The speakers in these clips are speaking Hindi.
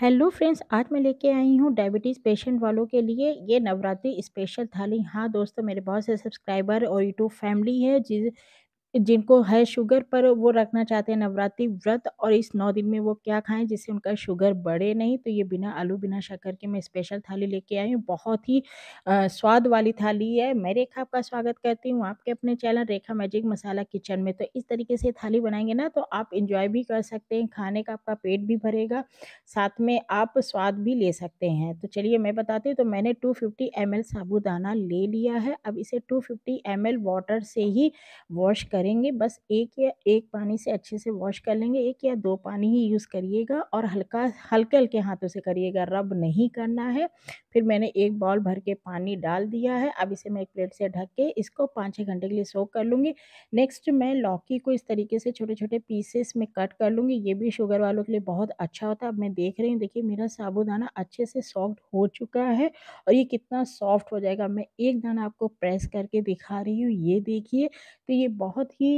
हेलो फ्रेंड्स आज मैं लेके आई हूँ डायबिटीज़ पेशेंट वालों के लिए ये नवरात्रि स्पेशल थाली हाँ दोस्तों मेरे बहुत से सब्सक्राइबर और यूट्यूब फैमिली है जिस जिनको है शुगर पर वो रखना चाहते हैं नवरात्रि व्रत और इस नौ दिन में वो क्या खाएं जिससे उनका शुगर बढ़े नहीं तो ये बिना आलू बिना शक्कर के मैं स्पेशल थाली लेके आई हूँ बहुत ही आ, स्वाद वाली थाली है मैं रेखा आपका स्वागत करती हूँ आपके अपने channel Rekha magic masala kitchen में तो इस तरीके से थाली बनाएंगे ना तो आप इंजॉय भी कर सकते हैं खाने का आपका पेट भी भरेगा साथ में आप स्वाद भी ले सकते हैं तो चलिए मैं बताती हूँ तो मैंने टू फिफ्टी साबूदाना ले लिया है अब इसे टू फिफ्टी वाटर से ही वॉश करें करेंगे बस एक या एक पानी से अच्छे से वॉश कर लेंगे एक या दो पानी ही यूज़ करिएगा और हल्का हल्के हल्के हाथों से करिएगा रब नहीं करना है फिर मैंने एक बॉल भर के पानी डाल दिया है अब इसे मैं एक प्लेट से ढक के इसको पाँच छः घंटे के लिए सोख कर लूँगी नेक्स्ट मैं लौकी को इस तरीके से छोटे छोटे पीसेस में कट कर लूँगी ये भी शुगर वालों के लिए बहुत अच्छा होता है अब मैं देख रही हूँ देखिए मेरा साबुदाना अच्छे से सॉफ्ट हो चुका है और ये कितना सॉफ्ट हो जाएगा मैं एक दाना आपको प्रेस करके दिखा रही हूँ ये देखिए तो ये बहुत ही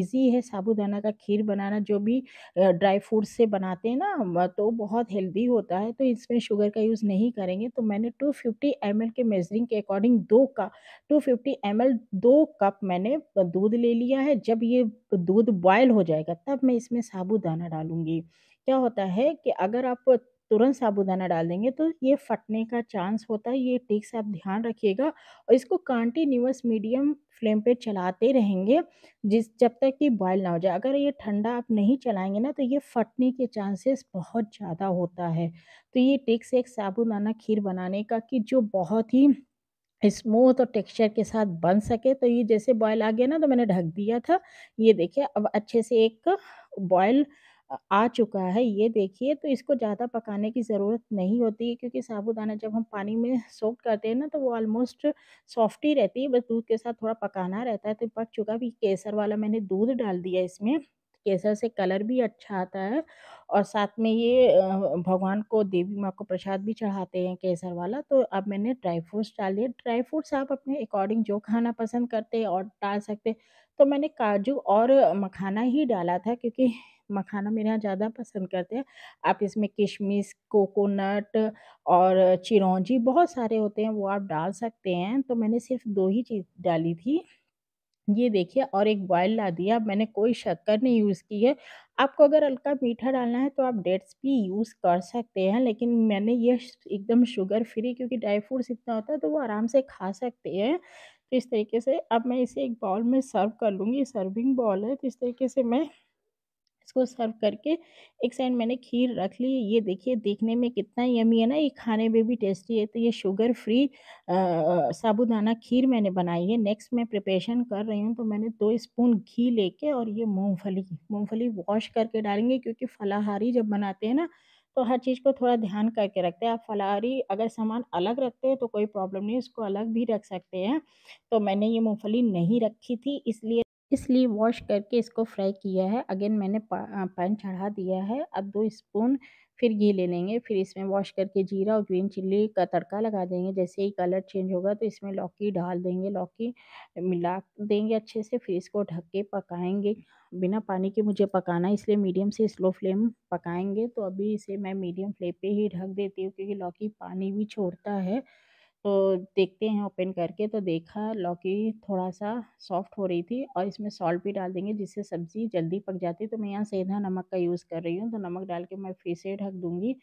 ईजी है साबुदाना का खीर बनाना जो भी ड्राई फ्रूट से बनाते हैं ना तो बहुत हेल्दी होता है तो इसमें शुगर का यूज़ नहीं करेंगे तो मैंने 250 फिफ्टी के मेजरिंग के अकॉर्डिंग दो का 250 फिफ्टी दो कप मैंने दूध ले लिया है जब ये दूध बॉयल हो जाएगा तब मैं इसमें साबुदाना डालूँगी क्या होता है कि अगर आप तुरंत साबुदाना डाल देंगे तो ये फटने का चांस होता है ये टिक्स आप ध्यान रखिएगा और इसको कंटिन्यूस मीडियम फ्लेम पे चलाते रहेंगे जिस जब तक कि बॉयल ना हो जाए अगर ये ठंडा आप नहीं चलाएंगे ना तो ये फटने के चांसेस बहुत ज़्यादा होता है तो ये टिक्स एक साबुदाना खीर बनाने का कि जो बहुत ही स्मूथ और टेक्सचर के साथ बन सके तो ये जैसे बॉयल आ गया ना तो मैंने ढक दिया था ये देखिए अब अच्छे से एक बॉयल आ चुका है ये देखिए तो इसको ज़्यादा पकाने की ज़रूरत नहीं होती है क्योंकि साबुदाना जब हम पानी में सोख करते हैं ना तो वो ऑलमोस्ट सॉफ्ट ही रहती है बस दूध के साथ थोड़ा पकाना रहता है तो पक चुका भी केसर वाला मैंने दूध डाल दिया इसमें केसर से कलर भी अच्छा आता है और साथ में ये भगवान को देवी माँ को प्रसाद भी चढ़ाते हैं केसर वाला तो अब मैंने ड्राई फ्रूट्स डाल दिए ड्राई फ्रूट्स आप अपने अकॉर्डिंग जो खाना पसंद करते हैं और डाल सकते तो मैंने काजू और मखाना ही डाला था क्योंकि मखाना मेरे यहाँ ज़्यादा पसंद करते हैं आप इसमें किशमिश कोकोनट और चिरौंजी बहुत सारे होते हैं वो आप डाल सकते हैं तो मैंने सिर्फ दो ही चीज़ डाली थी ये देखिए और एक बॉयल ला दिया मैंने कोई शक्कर नहीं यूज़ की है आपको अगर हल्का मीठा डालना है तो आप डेट्स भी यूज़ कर सकते हैं लेकिन मैंने ये एकदम शुगर फ्री क्योंकि ड्राई फ्रूट्स इतना होता है तो वो आराम से खा सकते हैं तो इस तरीके से अब मैं इसे एक बाउल में सर्व कर लूँगी सर्विंग बॉल है तो इस तरीके से मैं इसको सर्व करके एक साइड मैंने खीर रख ली ये देखिए देखने में कितना यमी है ना ये खाने में भी टेस्टी है तो ये शुगर फ्री साबुदाना खीर मैंने बनाई है नेक्स्ट मैं प्रिपरेशन कर रही हूँ तो मैंने दो स्पून घी लेके और ये मूँगफली मूँगफली वॉश करके डालेंगे क्योंकि फलाहारी जब बनाते हैं ना तो हर चीज़ को थोड़ा ध्यान करके रखते हैं आप फलाहारी अगर सामान अलग रखते हैं तो कोई प्रॉब्लम नहीं उसको अलग भी रख सकते हैं तो मैंने ये मूँगफली नहीं रखी थी इसलिए इसलिए वॉश करके इसको फ्राई किया है अगेन मैंने पा, पैन चढ़ा दिया है अब दो स्पून फिर घी ले लेंगे फिर इसमें वॉश करके जीरा और ग्रीन चिल्ली का तड़का लगा देंगे जैसे ही कलर चेंज होगा तो इसमें लौकी डाल देंगे लौकी मिला देंगे अच्छे से फिर इसको ढक के पकाएंगे बिना पानी के मुझे पकाना इसलिए मीडियम से स्लो फ्लेम पकाएंगे तो अभी इसे मैं मीडियम फ्लेम पे ही ढक देती हूँ क्योंकि लौकी पानी भी छोड़ता है तो देखते हैं ओपन करके तो देखा लौकी थोड़ा सा सॉफ्ट हो रही थी और इसमें सॉल्ट भी डाल देंगे जिससे सब्ज़ी जल्दी पक जाती है तो मैं यहाँ सीधा नमक का यूज़ कर रही हूँ तो नमक डाल के मैं फिर से ढक दूँगी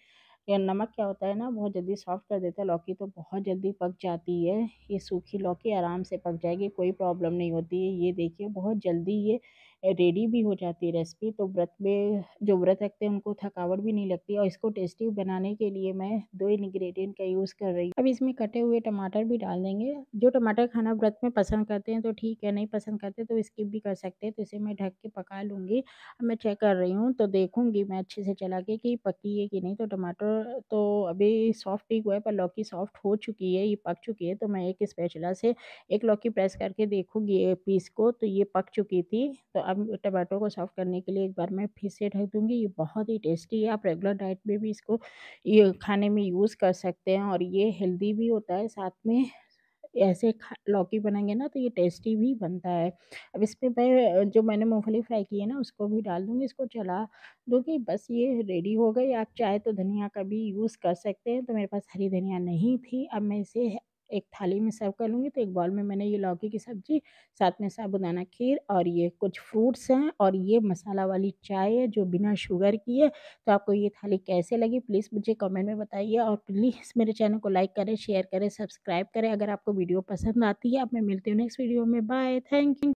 या नमक क्या होता है ना बहुत जल्दी सॉफ्ट कर देता है लौकी तो बहुत जल्दी पक जाती है ये सूखी लौकी आराम से पक जाएगी कोई प्रॉब्लम नहीं होती है ये देखिए बहुत जल्दी ये रेडी भी हो जाती है रेसिपी तो व्रत में जो व्रत रखते हैं उनको थकावट भी नहीं लगती और इसको टेस्टी बनाने के लिए मैं दो इन्ग्रीडियंट का यूज़ कर रही हूँ अब इसमें कटे हुए टमाटर भी डाल देंगे जो टमाटर खाना व्रत में पसंद करते हैं तो ठीक है नहीं पसंद करते तो स्किप भी कर सकते हैं तो इसे मैं ढक के पका लूँगी मैं चेक कर रही हूँ तो देखूँगी मैं अच्छे से चला के कि पकी है कि नहीं तो टमाटर तो अभी सॉफ्ट ही हुआ है पर लौकी सॉफ्ट हो चुकी है ये पक चुकी है तो मैं एक स्पेचला से एक लौकी प्रेस करके देखूँगी पीस को तो ये पक चुकी थी तो अब अब टमाटो को साफ़ करने के लिए एक बार मैं फिर से ढक दूँगी ये बहुत ही टेस्टी है आप रेगुलर डाइट में भी इसको ये खाने में यूज़ कर सकते हैं और ये हेल्दी भी होता है साथ में ऐसे लौकी बनाएंगे ना तो ये टेस्टी भी बनता है अब इसमें मैं जो मैंने मूँगफली फ्राई की है ना उसको भी डाल दूँगी इसको चला दूँगी बस ये रेडी हो गई आप चाहे तो धनिया का भी यूज़ कर सकते हैं तो मेरे पास हरी धनिया नहीं थी अब मैं इसे एक थाली में सर्व कर लूँगी तो एक बॉल में मैंने ये लौकी की सब्ज़ी साथ में साबुदाना खीर और ये कुछ फ्रूट्स हैं और ये मसाला वाली चाय है जो बिना शुगर की है तो आपको ये थाली कैसे लगी प्लीज़ मुझे कमेंट में बताइए और प्लीज़ मेरे चैनल को लाइक करें शेयर करें सब्सक्राइब करें अगर आपको वीडियो पसंद आती है आप मैं मिलती हूँ नेक्स्ट वीडियो में बाय थैंक यू